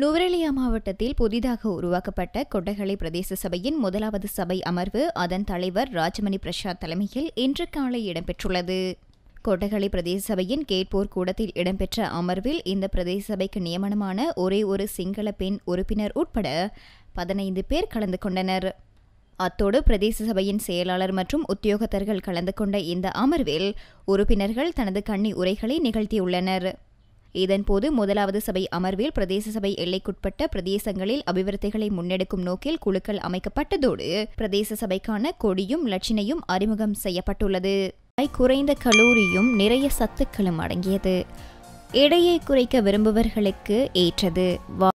நுவரெலியா மாவட்டத்தில் புதிதாக உருவாக்கப்பட்ட கொட்டகலை பிரதேச சபையின் முதலாவது சபை அமர்வு அதன் தலைவர் ராஜமணி பிரசாத் தலைமையில் இன்று காலை இடம்பெற்றுள்ளது கொட்டகலை பிரதேச சபையின் கேட்போர் கூடத்தில் இடம்பெற்ற அமர்வில் இந்த பிரதேச சபைக்கு நியமனமான ஒரே ஒரு சிங்கள பெண் உறுப்பினர் உட்பட பதினைந்து பேர் கலந்து கொண்டனர் அத்தோடு பிரதேச சபையின் செயலாளர் மற்றும் உத்தியோகத்தர்கள் கலந்து கொண்ட இந்த அமர்வில் உறுப்பினர்கள் தனது கண்ணி உரைகளை நிகழ்த்தியுள்ளனர் இதன்போது முதலாவது சபை அமர்வில் பிரதேச சபை எல்லைக்குட்பட்ட பிரதேசங்களில் அபிவிருத்திகளை முன்னெடுக்கும் நோக்கில் குழுக்கள் அமைக்கப்பட்டதோடு பிரதேச சபைக்கான கொடியும் லட்சினையும் அறிமுகம் செய்யப்பட்டுள்ளது குறைந்த கலோரியும் நிறைய சத்துக்களும் அடங்கியது எடையை குறைக்க விரும்புவர்களுக்கு ஏற்றது